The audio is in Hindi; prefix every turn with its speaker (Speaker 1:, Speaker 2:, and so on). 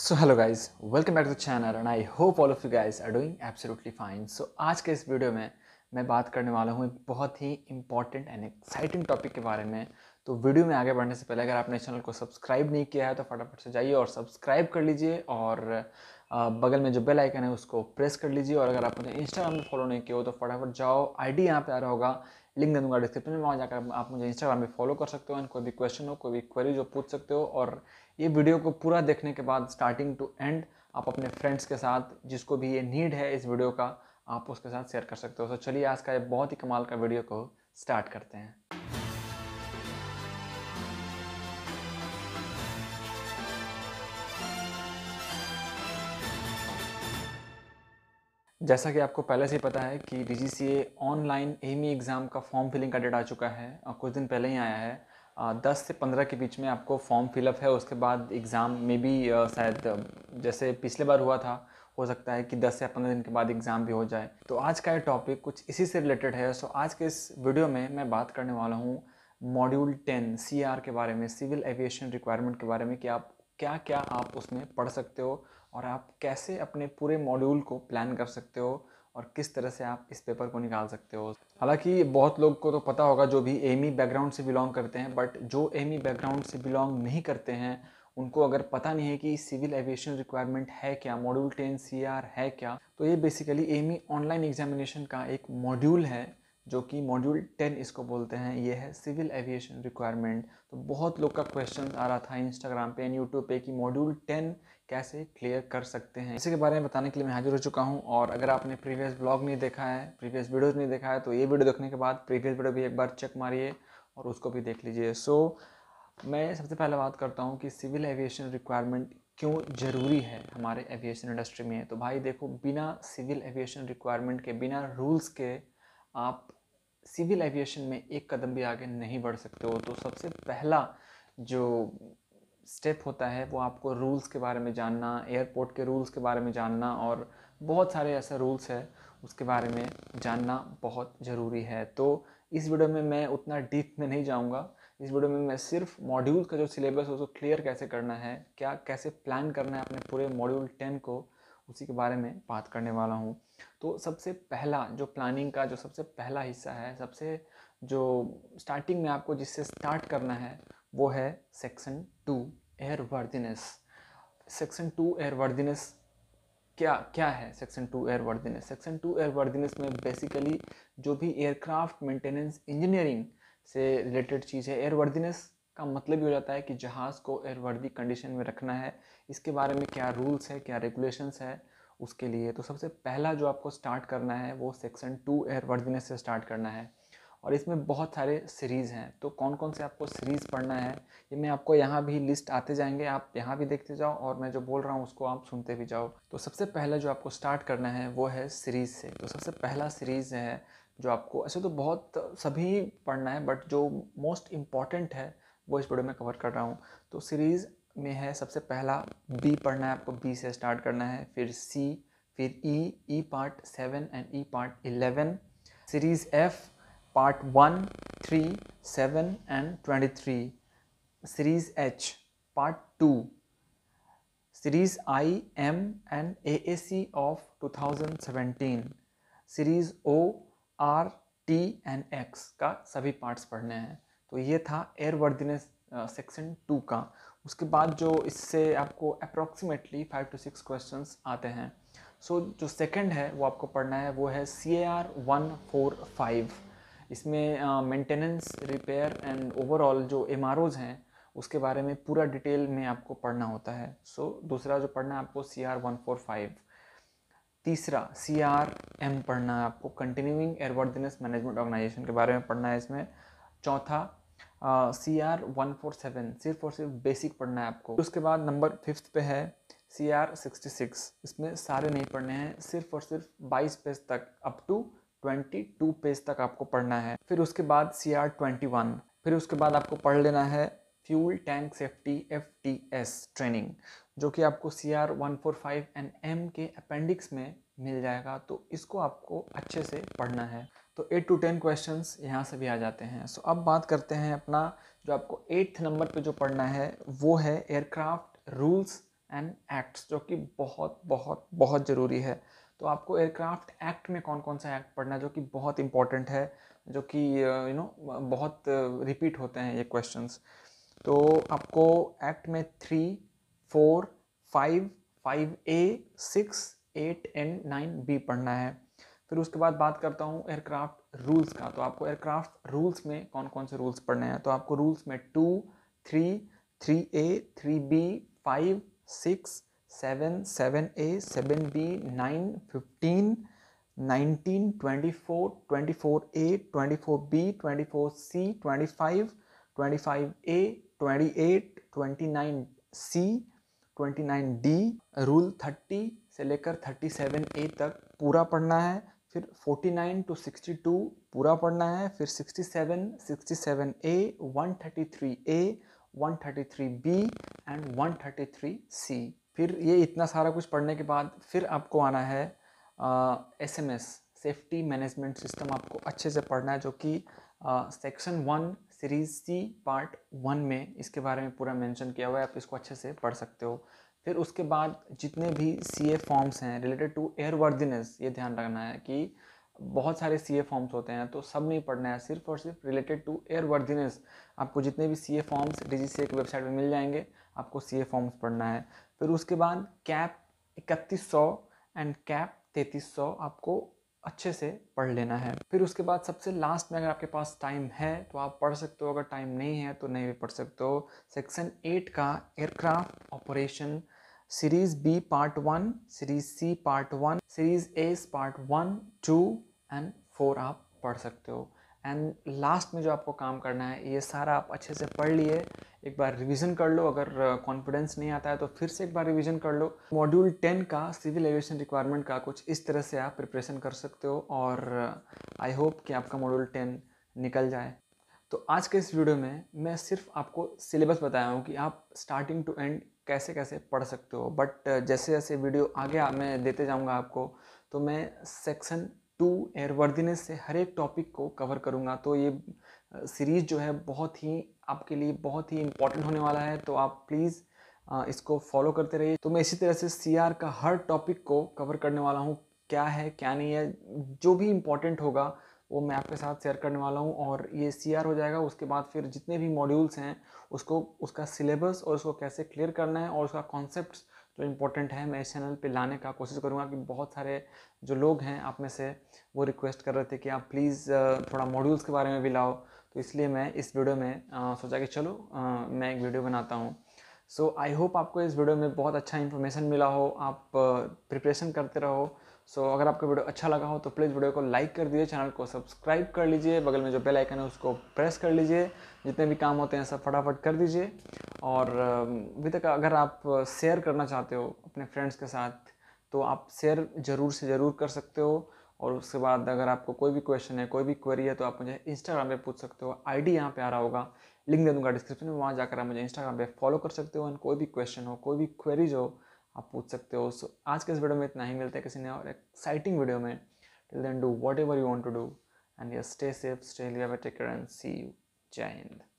Speaker 1: so hello guys welcome back to channel and I hope all of you guys are doing absolutely fine so आज के इस वीडियो में मैं बात करने वाला हूँ एक बहुत ही इंपॉर्टेंट एंड एक्साइटिंग टॉपिक के बारे में तो वीडियो में आगे बढ़ने से पहले अगर आपने चैनल को सब्सक्राइब नहीं किया है तो फटाफट से जाइए और सब्सक्राइब कर लीजिए और बगल में जो बेल आइकन है उसको प्रेस कर लीजिए और अगर आप मुझे इंस्टाग्राम में फॉलो नहीं किया हो तो फटाफट जाओ आईडी यहाँ पे आ रहा होगा लिंक दे दूँगा डिस्क्रिप्शन में वहाँ जाकर आप मुझे इंस्टाग्राम पे फॉलो कर सकते हो एंड कोई भी क्वेश्चन हो कोई भी क्वेरी जो पूछ सकते हो और ये वीडियो को पूरा देखने के बाद स्टार्टिंग टू एंड आप अपने फ्रेंड्स के साथ जिसको भी ये नीड है इस वीडियो का आप उसके साथ शेयर कर सकते हो तो चलिए आज का ये बहुत ही कमाल का वीडियो को स्टार्ट करते हैं जैसा कि आपको पहले से ही पता है कि डी ऑनलाइन एम एग्ज़ाम का फॉर्म फिलिंग का डेट आ चुका है और कुछ दिन पहले ही आया है दस से पंद्रह के बीच में आपको फॉर्म फिलअप है उसके बाद एग्ज़ाम में भी शायद जैसे पिछले बार हुआ था हो सकता है कि दस या पंद्रह दिन के बाद एग्ज़ाम भी हो जाए तो आज का ये टॉपिक कुछ इसी से रिलेटेड है सो आज के इस वीडियो में मैं बात करने वाला हूँ मॉड्यूल टेन सी के बारे में सिविल एविएशन रिक्वायरमेंट के बारे में कि आप क्या क्या आप उसमें पढ़ सकते हो और आप कैसे अपने पूरे मॉड्यूल को प्लान कर सकते हो और किस तरह से आप इस पेपर को निकाल सकते हो हालांकि बहुत लोग को तो पता होगा जो भी एमी बैकग्राउंड e से बिलोंग करते हैं बट जो एमी बैकग्राउंड e से बिलोंग नहीं करते हैं उनको अगर पता नहीं है कि सिविल एविएशन रिक्वायरमेंट है क्या मॉड्यूल टेन सी है क्या तो ये बेसिकली एमी ऑनलाइन एग्जामिनेशन का एक मॉड्यूल है जो कि मॉड्यूल टेन इसको बोलते हैं ये है सिविल एविएशन रिक्वायरमेंट तो बहुत लोग का क्वेश्चन आ रहा था इंस्टाग्राम पे एंड यूट्यूब पे कि मॉड्यूल टेन कैसे क्लियर कर सकते हैं इसी के बारे में बताने के लिए मैं हाजिर हो चुका हूँ और अगर आपने प्रीवियस ब्लॉग नहीं देखा है प्रीवियस वीडियोज़ नहीं देखा है तो ये वीडियो देखने के बाद प्रीवियस वीडियो भी एक बार चेक मारिए और उसको भी देख लीजिए सो मैं सबसे पहले बात करता हूँ कि सिविल एविएशन रिक्वायरमेंट क्यों ज़रूरी है हमारे एविएशन इंडस्ट्री में तो भाई देखो बिना सिविल एविएशन रिक्वायरमेंट के बिना रूल्स के आप सिविल एविएशन में एक कदम भी आगे नहीं बढ़ सकते हो तो सबसे पहला जो स्टेप होता है वो आपको रूल्स के बारे में जानना एयरपोर्ट के रूल्स के बारे में जानना और बहुत सारे ऐसे रूल्स है उसके बारे में जानना बहुत ज़रूरी है तो इस वीडियो में मैं उतना डीप में नहीं जाऊँगा इस वीडियो में मैं सिर्फ मॉड्यूल का जो सिलेबस है उसको क्लियर कैसे करना है क्या कैसे प्लान करना है अपने पूरे मॉड्यूल टेन को उसी के बारे में बात करने वाला हूँ तो सबसे पहला जो प्लानिंग का जो सबसे पहला हिस्सा है सबसे जो स्टार्टिंग में आपको जिससे स्टार्ट करना है वो है section two airworthiness section two airworthiness क्या क्या है section two airworthiness section two airworthiness में बेसिकली जो भी एयरक्राफ्ट मेंटेनेंस इंजीनियरिंग से रिलेटेड चीज़ है वर्दिनेस का मतलब ये हो जाता है कि जहाज़ को एयरवर्दी कंडीशन में रखना है इसके बारे में क्या रूल्स है क्या रेगुलेशंस है उसके लिए तो सबसे पहला जो आपको स्टार्ट करना है वो सेक्शन टू एयरवर्दीनेस से स्टार्ट करना है और इसमें बहुत सारे सीरीज़ हैं तो कौन कौन से आपको सीरीज़ पढ़ना है ये मैं आपको यहाँ भी लिस्ट आते जाएंगे आप यहाँ भी देखते जाओ और मैं जो बोल रहा हूँ उसको आप सुनते भी जाओ तो सबसे पहला जो आपको स्टार्ट करना है वो है सीरीज़ से तो सबसे पहला सीरीज़ है जो आपको ऐसे तो बहुत सभी पढ़ना है बट जो मोस्ट इम्पॉर्टेंट है वो इस वीडियो में कवर कर रहा हूँ तो सीरीज़ में है सबसे पहला बी पढ़ना है आपको बी से स्टार्ट करना है फिर सी फिर E E part seven and E part eleven series F part one three seven and twenty three series H part two series I M and A A C of two thousand seventeen series O R T and X का सभी पार्ट्स पढ़ने हैं तो ये था एयर वर्दीनेस सेक्शन टू का उसके बाद जो इससे आपको approximately five to six question आते हैं सो so, जो सेकेंड है वो आपको पढ़ना है वो है C A R one four five इसमें मेंटेनेंस रिपेयर एंड ओवरऑल जो एम हैं उसके बारे में पूरा डिटेल में आपको पढ़ना होता है सो so, दूसरा जो पढ़ना है आपको C R one four five तीसरा सी आर एम पढ़ना है आपको कंटिन्यूइंग एयरवर्दनेस मैनेजमेंट ऑर्गेनाइजेशन के बारे में पढ़ना है इसमें चौथा C R one four seven सिर्फ और सिर्फ बेसिक पढ़ना है आपको उसके बाद नंबर फिफ्थ पे है सी आर सिक्सटी सिक्स इसमें सारे नहीं पढ़ने हैं सिर्फ और सिर्फ बाईस पेज तक up to twenty two page तक आपको पढ़ना है फिर उसके बाद सी आर ट्वेंटी वन फिर उसके बाद आपको पढ़ लेना है fuel tank safety F T S training जो कि आपको C R one four five and M के अपेंडिक्स में मिल जाएगा तो इसको आपको अच्छे से पढ़ना है तो एट टू टेन क्वेश्चन यहाँ से भी आ जाते हैं सो so, अब बात करते हैं अपना जो आपको एट्थ नंबर पे जो पढ़ना है वो है एयरक्राफ्ट रूल्स एंड एक्ट्स जो कि बहुत बहुत बहुत ज़रूरी है तो आपको एयरक्राफ्ट एक्ट में कौन कौन सा एक्ट पढ़ना है जो कि बहुत इंपॉर्टेंट है जो कि यू नो बहुत रिपीट होते हैं ये क्वेश्चंस तो आपको एक्ट में three four five five A six eight and nine B पढ़ना है फिर उसके बाद बात करता हूँ एयरक्राफ्ट रूल्स का तो आपको एयरक्राफ्ट रूल्स में कौन कौन से रूल्स पढ़ने हैं तो आपको रूल्स में two three three A three B five six seven seven A seven B nine fifteen nineteen twenty four twenty four A twenty four B twenty four C twenty five twenty five A twenty eight twenty nine C twenty nine D rule thirty से लेकर थर्टी सेवन ए तक पूरा पढ़ना है फिर 49 टू 62 पूरा पढ़ना है फिर 67, ए 133A, बी एंड सी फिर ये इतना सारा कुछ पढ़ने के बाद फिर आपको आना है S M S safety management system आपको अच्छे से पढ़ना है जो कि section one series C part one में इसके बारे में पूरा मेंशन किया हुआ है आप इसको अच्छे से पढ़ सकते हो फिर उसके बाद जितने भी सी ए फॉर्म्स हैं रिलेटेड टू एयरवर्दिनेस ये ध्यान रखना है कि बहुत सारे सी ए फॉर्म्स होते हैं तो सब नहीं पढ़ना है सिर्फ और सिर्फ रिलेटेड टू एयरवर्दिनेस आपको जितने भी C A forms D G सी ए की वेबसाइट पर मिल जाएंगे आपको सी ए फॉर्म्स पढ़ना है फिर उसके बाद कैप इकतीस सौ एंड कैप तैंतीस सौ आपको अच्छे से पढ़ लेना है फिर उसके बाद सबसे लास्ट में अगर आपके पास टाइम है तो आप पढ़ सकते हो अगर टाइम नहीं है तो नहीं भी पढ़ सकते हो सेक्शन एट का aircraft operation series B part one series C part one series A part one two and four आप पढ़ सकते हो एंड लास्ट में जो आपको काम करना है ये सारा आप अच्छे से पढ़ लिए एक बार रिवीजन कर लो अगर कॉन्फिडेंस नहीं आता है तो फिर से एक बार रिवीजन कर लो मॉड्यूल टेन का सिविल एविएशन रिक्वायरमेंट का कुछ इस तरह से आप प्रिपरेशन कर सकते हो और आई होप कि आपका मॉड्यूल टेन निकल जाए तो आज के इस वीडियो में मैं सिर्फ आपको सिलेबस बताया हूँ कि आप स्टार्टिंग टू एंड कैसे कैसे पढ़ सकते हो बट जैसे जैसे वीडियो आगे मैं देते जाऊँगा आपको तो मैं सेक्शन टू एयरवर्दिनेस से हर एक टॉपिक को कवर करूँगा तो ये सीरीज़ जो है बहुत ही आपके लिए बहुत ही इम्पोर्टेंट होने वाला है तो आप प्लीज़ इसको फॉलो करते रहिए तो मैं इसी तरह से सी का हर टॉपिक को कवर करने वाला हूँ क्या है क्या नहीं है जो भी इम्पोर्टेंट होगा वो मैं आपके साथ शेयर करने वाला हूँ और ये सी हो जाएगा उसके बाद फिर जितने भी मॉड्यूल्स हैं उसको उसका सिलेबस और उसको कैसे क्लियर करना है और उसका कॉन्सेप्ट जो तो इम्पोर्टेंट है मैं इस चैनल पे लाने का कोशिश करूँगा कि बहुत सारे जो लोग हैं आप में से वो रिक्वेस्ट कर रहे थे कि आप प्लीज़ थोड़ा मॉड्यूल्स के बारे में भी लाओ तो इसलिए मैं इस वीडियो में सोचा कि चलो आ, मैं एक वीडियो बनाता हूँ सो आई होप आपको इस वीडियो में बहुत अच्छा इन्फॉर्मेशन मिला हो आप प्रिपरेशन करते रहो सो अगर आपको वीडियो अच्छा लगा हो तो प्लीज़ वीडियो को लाइक कर दीजिए चैनल को सब्सक्राइब कर लीजिए बगल में जो बेल आइकन है उसको प्रेस कर लीजिए जितने भी काम होते हैं सब फटाफट कर दीजिए और अभी तक अगर आप शेयर करना चाहते हो अपने फ्रेंड्स के साथ तो आप शेयर ज़रूर से ज़रूर कर सकते हो और उसके बाद अगर आपको कोई भी क्वेश्चन है कोई भी क्वेरी है तो आप मुझे इंस्टाग्राम पर पूछ सकते हो आई डी यहाँ आ रहा होगा लिंक दे दूँगा डिस्क्रिप्शन में वहाँ जाकर आप मुझे इंस्टाग्राम पर फॉलो कर सकते हो एंड कोई भी क्वेश्चन हो कोई भी क्वेरीज हो आप पूछ सकते हो सो आज के इस वीडियो में इतना ही मिलता है किसी ने और एक्साइटिंग वीडियो में till then do whatever you want to do and you stay safe stay लिया टेक एंड सी यू जय हिंद